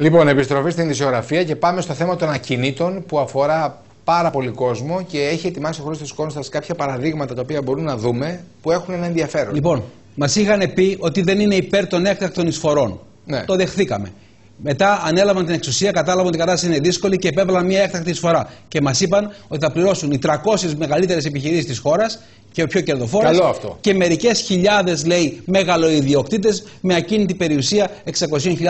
Λοιπόν, επιστροφή στην ισιογραφία και πάμε στο θέμα των ακινήτων που αφορά πάρα πολύ κόσμο και έχει ετοιμάσει ο της Κόνστας κάποια παραδείγματα τα οποία μπορούμε να δούμε που έχουν ένα ενδιαφέρον. Λοιπόν, μας είχαν πει ότι δεν είναι υπέρ των έκτακτων εισφορών. Ναι. Το δεχθήκαμε. Μετά ανέλαβαν την εξουσία, κατάλαβαν ότι η κατάσταση είναι δύσκολη και επέβαλαν μια έκτακτη εισφορά. Και μας είπαν ότι θα πληρώσουν οι 300 μεγαλύτερες επιχειρήσεις της χώρας και ο πιο κερδοφόρος. Και μερικές χιλιάδες, λέει, μεγαλοειδιοκτήτες με ακίνητη περιουσία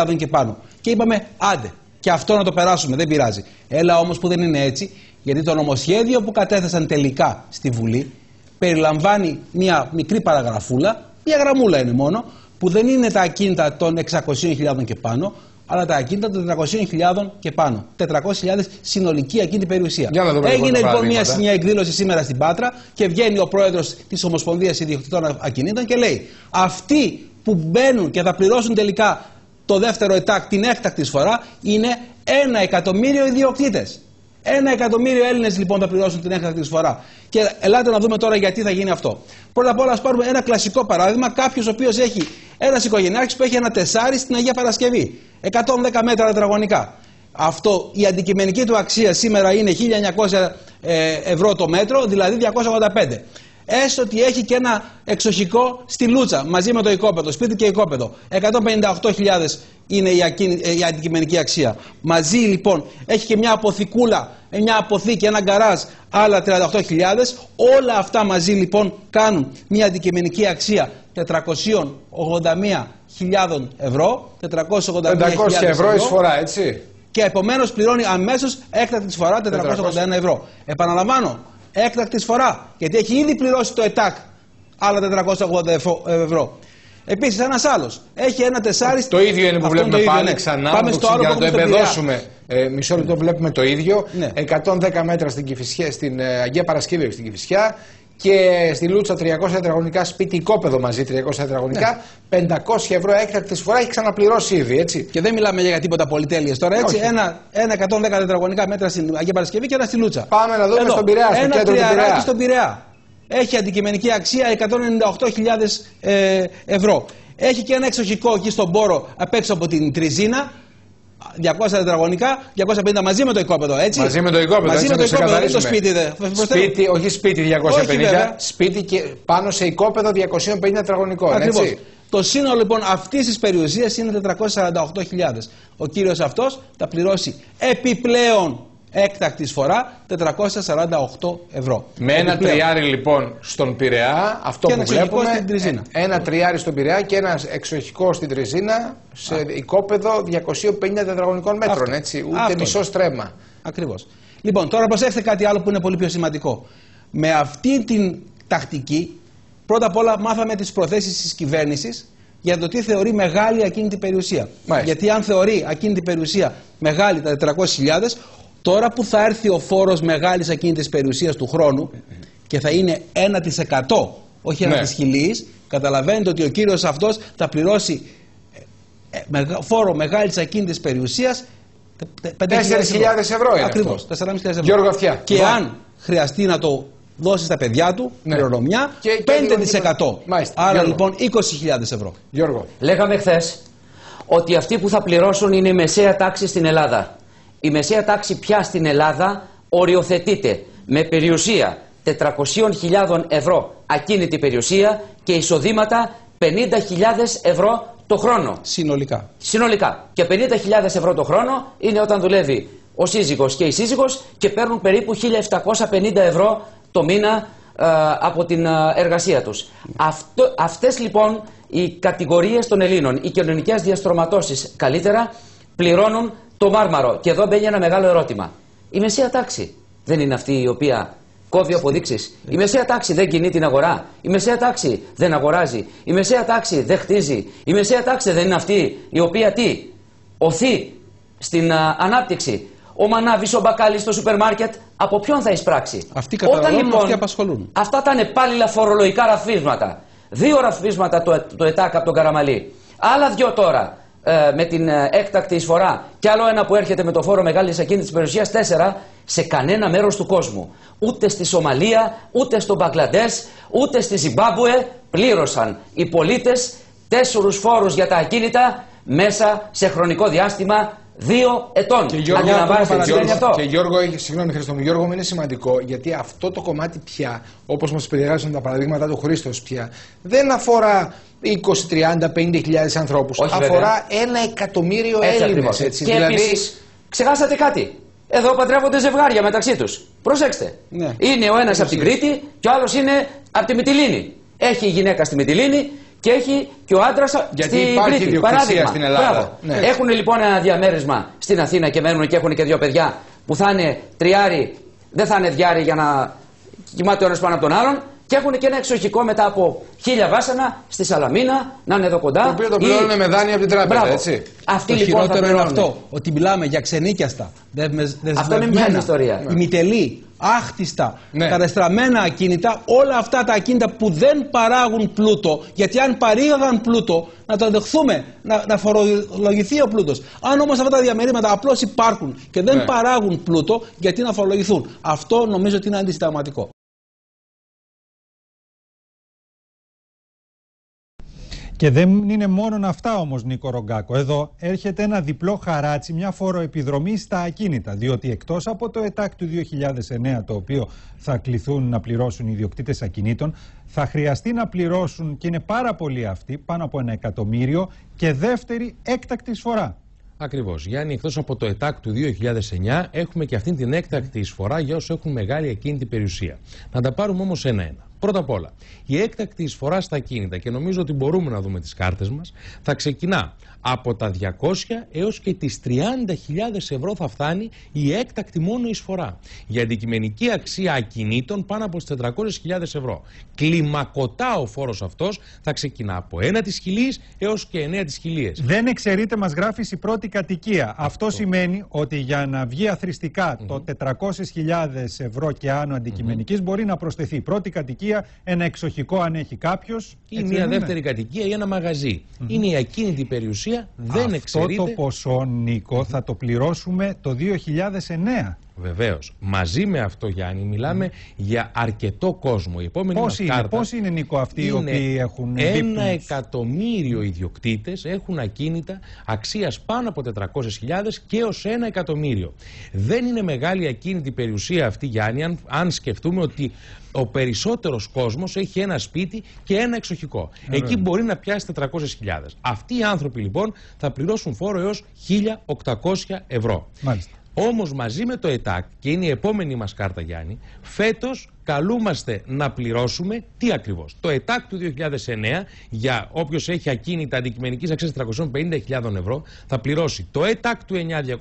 600.000 και πάνω. Και είπαμε, άντε, και αυτό να το περάσουμε, δεν πειράζει. Έλα όμως που δεν είναι έτσι, γιατί το νομοσχέδιο που κατέθεσαν τελικά στη Βουλή περιλαμβάνει μια μικρή παραγραφούλα, μια γραμμούλα είναι μόνο, που δεν είναι τα ακίνητα των 600.000 και πάνω, αλλά τα ακίνητα των 400.000 και πάνω. 400.000 συνολική ακίνητη περιουσία. Λοιπόν Έγινε λοιπόν μια, μια εκδήλωση σήμερα στην Πάτρα και βγαίνει ο πρόεδρος της Ομοσπονδίας Ιδιοκτητών Ακινήτων και λέει: Αυτοί που μπαίνουν και θα πληρώσουν τελικά το δεύτερο ετάκ την έκτακτη φορά είναι ένα εκατομμύριο ιδιοκτήτες. Ένα εκατομμύριο Έλληνες λοιπόν θα πληρώσουν την έκτακτη εισφορά. Και ελάτε να δούμε τώρα γιατί θα γίνει αυτό. Πρώτα απ' όλα, ας πάρουμε ένα κλασικό παράδειγμα. Κάποιος ο οποίος έχει ένας οικογενειάρχης που έχει ένα τεσάρι στην Αγία Παρασκευή. 110 μέτρα τετραγωνικά. Αυτό η αντικειμενική του αξία σήμερα είναι 1900 ε, ευρώ το μέτρο, δηλαδή 285 έστω ότι έχει και ένα εξοχικό στη Λούτσα μαζί με το οικόπεδο, σπίτι και οικόπεδο. 158.000 είναι η, ακίνη, ε, αντικειμενική αξία. Μαζί λοιπόν έχει και μια αποθηκούλα, ε, μια αποθήκη, ένα γκαράζ, άλλα 38.000. Όλα αυτά μαζί λοιπόν κάνουν μια αντικειμενική αξία 481.000 ευρώ. 481.000 ευρώ εισφορά, έτσι. Και επομένως πληρώνει αμέσως έκτακτη εισφορά 481 ευρώ. Επαναλαμβάνω, έκτακτης φορά. Γιατί έχει ήδη πληρώσει το ΕΤΑΚ άλλα 480 ευρώ. Επίσης, ένας άλλος έχει ένα τεσάρι. Το ίδιο είναι που βλέπουμε ξανά. Πάμε στο άλλο για να το εμπεδώσουμε. Ε, μισό λεπτό βλέπουμε το ίδιο. 110 ναι. μέτρα στην, Κηφισιά, στην ε, Αγία Παρασκευή, στην Κυφυσιά και στη Λούτσα 300 τετραγωνικά σπίτι, οικόπεδο μαζί 300 τετραγωνικά, 500 ναι. ευρώ έκτακτη φορά έχει ξαναπληρώσει ήδη. Έτσι. Και δεν μιλάμε για τίποτα πολυτέλειες τώρα, έτσι. Ένα, ένα 110 τετραγωνικά μέτρα στην Αγία Παρασκευή και ένα στη Λούτσα. Πάμε να δούμε στον Πειραιά, στο ένα κέντρο του Πειραιά. Στον Πειραιά. Έχει αντικειμενική αξία 198.000 ε, ευρώ. Έχει και ένα εξοχικό εκεί στον πόρο απέξω από την Τριζίνα 200 τετραγωνικά, 250 μαζί με το οικόπεδο, έτσι. Μαζί με το οικόπεδο, μαζί με το οικόπεδο, όχι το σπίτι. Δε. Σπίτι, όχι σπίτι 250, σπίτι και πάνω σε οικόπεδο 250 τετραγωνικών. Ακριβώς. Το σύνολο λοιπόν αυτής της περιουσίας είναι 448.000. Ο κύριος αυτός θα πληρώσει επιπλέον έκτακτη φορά 448 ευρώ. Με ένα τριάρι λοιπόν στον Πειραιά, αυτό και που ένα βλέπουμε. Στην τριζίνα. Ε, ένα τριάρι στον Πειραιά και ένα εξοχικό στην Τριζίνα σε οικόπεδο 250 τετραγωνικών μέτρων. Έτσι, ούτε αυτό. μισό στρέμμα. Ακριβώς. Λοιπόν, τώρα προσέξτε κάτι άλλο που είναι πολύ πιο σημαντικό. Με αυτή την τακτική, πρώτα απ' όλα μάθαμε τις προθέσεις της κυβέρνησης για το τι θεωρεί μεγάλη ακίνητη περιουσία. Γιατί αν θεωρεί ακίνητη περιουσία μεγάλη τα 400.000, Τώρα που θα έρθει ο φόρος μεγάλης ακίνητης περιουσίας του χρόνου και θα είναι 1% όχι 1% ναι. καταλαβαίνετε ότι ο κύριος αυτός θα πληρώσει ε, ε, φόρο μεγάλης ακίνητης περιουσίας 4.000 ευρώ είναι Γιώργο Και αν χρειαστεί να το δώσεις στα παιδιά του, ναι. 5%. Άρα λοιπόν 20.000 ευρώ. Γιώργο. Λέγαμε χθες ότι αυτοί που θα πληρώσουν είναι η μεσαία τάξη στην Ελλάδα. Η μεσαία τάξη πια στην Ελλάδα οριοθετείται με περιουσία 400.000 ευρώ ακίνητη περιουσία και εισοδήματα 50.000 ευρώ το χρόνο. Συνολικά. Συνολικά. Και 50.000 ευρώ το χρόνο είναι όταν δουλεύει ο σύζυγος και η σύζυγος και παίρνουν περίπου 1.750 ευρώ το μήνα ε, από την ε, εργασία τους. Αυτό, αυτές λοιπόν οι κατηγορίες των Ελλήνων, οι κοινωνικές διαστρωματώσεις καλύτερα, πληρώνουν το Μάρμαρο. Και εδώ μπαίνει ένα μεγάλο ερώτημα. Η μεσαία τάξη δεν είναι αυτή η οποία κόβει αποδείξεις. Η μεσαία τάξη δεν κινεί την αγορά. Η μεσαία τάξη δεν αγοράζει. Η μεσαία τάξη δεν χτίζει. Η μεσαία τάξη δεν είναι αυτή η οποία τι οθεί στην α, ανάπτυξη. Ο Μανάβης, ο Μπακάλι στο σούπερ μάρκετ, από ποιον θα εισπράξει. Αυτοί Όταν λοιπόν, απασχολούν. Αυτά τα πάλι φορολογικά ραφίσματα. Δύο ραφίσματα το, το ΕΤΑΚ από τον Καραμαλή. Άλλα δύο τώρα ε, με την ε, έκτακτη εισφορά και άλλο ένα που έρχεται με το φόρο μεγάλης ακίνητη περιουσία 4 σε κανένα μέρος του κόσμου. Ούτε στη Σομαλία, ούτε στο Μπαγκλαντές, ούτε στη Ζιμπάμπουε πλήρωσαν οι πολίτες τέσσερους φόρους για τα ακίνητα μέσα σε χρονικό διάστημα δύο ετών. Και Γιώργο, Γιώργο, αυτό. Και Γιώργο, συγγνώμη Χρήστο μου, Γιώργο είναι σημαντικό γιατί αυτό το κομμάτι πια, όπως μας περιγράψαν τα παραδείγματα του Χρήστος πια, δεν αφορά 20, 30, 50 ανθρώπου. Αφορά βέβαια. ένα εκατομμύριο Έλληνε. Δηλαδή... Επίσης, ξεχάσατε κάτι. Εδώ παντρεύονται ζευγάρια μεταξύ τους. Προσέξτε. Ναι. Είναι ο ένας από την Κρήτη και ο άλλος είναι από τη Μυτιλίνη. Έχει η γυναίκα στη Μυτιλίνη και έχει και ο άντρας στην Κρήτη. Παράδειγμα. Στην Ελλάδα. Ναι. Έχουν λοιπόν ένα διαμέρισμα στην Αθήνα και μένουν και έχουν και δύο παιδιά που θα είναι τριάρι, δεν θα είναι διάρι για να κοιμάται ο ένας πάνω από τον άλλον. Και έχουν και ένα εξοχικό μετά από χίλια βάσανα στη Σαλαμίνα, να είναι εδώ κοντά. Το οποίο το πληρώνουν με δάνεια από την τράπεζα, έτσι. Αυτή το λοιπόν χειρότερο είναι αυτό, ότι μιλάμε για ξενίκιαστα. Δε, δεν αυτό είναι μια ιστορία. Η μητελή άχτιστα, ναι. ακίνητα, όλα αυτά τα ακίνητα που δεν παράγουν πλούτο, γιατί αν παρήγαγαν πλούτο, να το δεχθούμε, να, να φορολογηθεί ο πλούτος. Αν όμως αυτά τα διαμερίματα απλώς υπάρχουν και δεν ναι. παράγουν πλούτο, γιατί να φορολογηθούν. Αυτό νομίζω ότι είναι αντισυνταγματικό. Και δεν είναι μόνο αυτά όμως, Νίκο Ρογκάκο. Εδώ έρχεται ένα διπλό χαράτσι, μια φοροεπιδρομή στα ακίνητα. Διότι εκτός από το ΕΤΑΚ του 2009, το οποίο θα κληθούν να πληρώσουν οι ιδιοκτήτες ακινήτων, θα χρειαστεί να πληρώσουν και είναι πάρα πολλοί αυτοί, πάνω από ένα εκατομμύριο, και δεύτερη έκτακτη εισφορά. Ακριβώς. Γιάννη, εκτός από το ΕΤΑΚ του 2009, έχουμε και αυτή την έκτακτη εισφορά για όσους έχουν μεγάλη ακίνητη περιουσία. Να τα πάρουμε όμως ένα-ένα. Πρώτα απ' όλα, η έκτακτη εισφορά στα κίνητα και νομίζω ότι μπορούμε να δούμε τις κάρτες μας θα ξεκινά από τα 200 έως και τις 30.000 ευρώ θα φτάνει η έκτακτη μόνο εισφορά για αντικειμενική αξία ακινήτων πάνω από τις 400.000 ευρώ. Κλιμακωτά ο φόρος αυτός θα ξεκινά από 1 της έως και 9 Δεν εξαιρείται μας γράφει η πρώτη κατοικία. Αυτό, σημαίνει ότι για να βγει αθρηστικά το 400.000 ευρώ και άνω αντικειμενικής μπορεί να προσθεθεί πρώτη κατοικία κατοικία, ένα εξοχικό αν έχει κάποιος. ή μια δεύτερη κατοικία ή ένα μαγαζί. Είναι η ακίνητη περιουσία, δεν εξαιρείται. Αυτό το ποσό, Νίκο, θα το πληρώσουμε το 2009. Βεβαίως. Μαζί με αυτό, Γιάννη, μιλάμε για αρκετό κόσμο. Πώ είναι, πόσοι είναι, Νίκο, αυτοί είναι οι οποίοι έχουν Ένα εκατομμύριο ιδιοκτήτες έχουν ακίνητα αξίας πάνω από 400.000 και ως ένα εκατομμύριο. Δεν είναι μεγάλη ακίνητη περιουσία αυτή, Γιάννη, αν, σκεφτούμε ότι ο περισσότερος κόσμος έχει ένα σπίτι και ένα εξοχικό. Εκεί μπορεί να πιάσει 400.000. Αυτοί οι άνθρωποι λοιπόν θα πληρώσουν φόρο έως 1.800 ευρώ. Μάλιστα. Όμως μαζί με το ΕΤΑΚ και είναι η επόμενη μας κάρτα, Γιάννη, φέτος καλούμαστε να πληρώσουμε τι ακριβώς. Το ΕΤΑΚ του 2009, για όποιος έχει ακίνητα αντικειμενικής αξίας 350.000 ευρώ, θα πληρώσει το ΕΤΑΚ του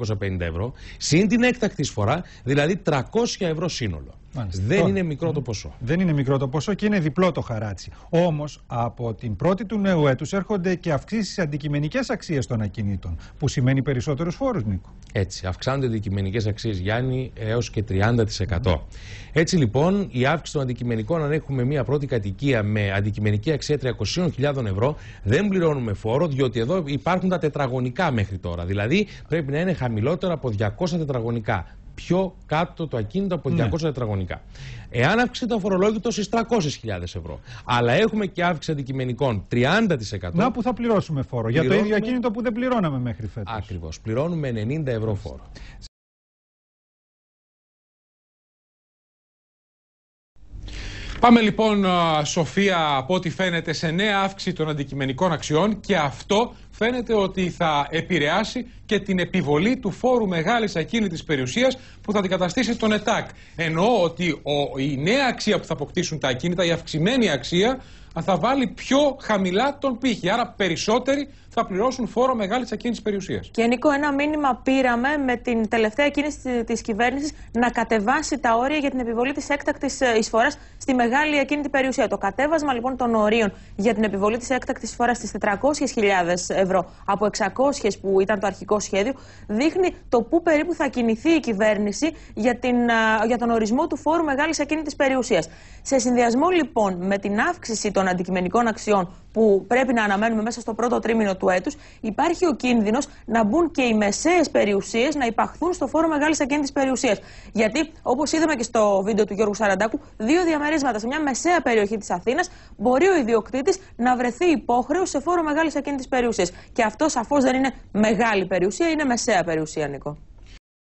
9.250 ευρώ, συν την έκτακτη φορά, δηλαδή 300 ευρώ σύνολο. Δεν είναι μικρό το ποσό. Δεν είναι μικρό το ποσό και είναι διπλό το χαράτσι. Όμως από την πρώτη του νέου έτους έρχονται και αυξήσεις αντικειμενικές αξίες των ακινήτων. Που σημαίνει περισσότερους φόρους, Νίκο. Έτσι. Αυξάνονται οι αντικειμενικές αξίες, Γιάννη, έως και 30%. Έτσι λοιπόν η αύξηση των αντικειμενικών, αν έχουμε μια πρώτη κατοικία με αντικειμενική αξία 300.000 ευρώ, δεν πληρώνουμε φόρο, διότι εδώ υπάρχουν τα τετραγωνικά μέχρι τώρα. Δηλαδή πρέπει να είναι χαμηλότερα από 200 τετραγωνικά πιο κάτω το ακίνητο από 200 ναι. τετραγωνικά. Εάν αύξησε το φορολόγητο στι 300.000 ευρώ, αλλά έχουμε και αύξηση αντικειμενικών 30%. Να που θα πληρώσουμε φόρο για το ίδιο ακίνητο που δεν πληρώναμε μέχρι φέτος. Ακριβώς. Πληρώνουμε 90 ευρώ φόρο. Πάμε λοιπόν, Σοφία, από ό,τι φαίνεται, σε νέα αύξηση των αντικειμενικών αξιών και αυτό φαίνεται ότι θα επηρεάσει και την επιβολή του φόρου μεγάλης ακίνητης περιουσίας που θα αντικαταστήσει τον ΕΤΑΚ. Εννοώ ότι ο, η νέα αξία που θα αποκτήσουν τα ακίνητα, η αυξημένη αξία, θα βάλει πιο χαμηλά τον πύχη. Άρα περισσότεροι θα πληρώσουν φόρο μεγάλης ακίνητης περιουσίας. Και Νίκο, ένα μήνυμα πήραμε με την τελευταία κίνηση τη κυβέρνησης να κατεβάσει τα όρια για την επιβολή της έκτακτης ε, εισφοράς στη μεγάλη ακίνητη περιουσία. Το κατέβασμα λοιπόν των ορίων για την επιβολή της έκτακτης εισφοράς στις 400.000 ευρώ από 600 που ήταν το αρχικό σχέδιο, δείχνει το πού περίπου θα κινηθεί η κυβέρνηση για, την, για τον ορισμό του φόρου μεγάλης ακίνητης περιουσίας. Σε συνδυασμό λοιπόν με την αύξηση των αντικειμενικών αξιών που πρέπει να αναμένουμε μέσα στο πρώτο τρίμηνο του έτους, υπάρχει ο κίνδυνος να μπουν και οι μεσαίες περιουσίες να υπαχθούν στο φόρο μεγάλης ακίνητης περιουσίας. Γιατί, όπως είδαμε και στο βίντεο του Γιώργου Σαραντάκου, δύο διαμερίσματα σε μια μεσαία περιοχή της Αθήνας μπορεί ο ιδιοκτήτης να βρεθεί υπόχρεος σε φόρο μεγάλης ακίνητης περιουσίας. Και αυτό σαφώς δεν είναι μεγάλη περιουσία, είναι μεσαία περιουσία, Νίκο.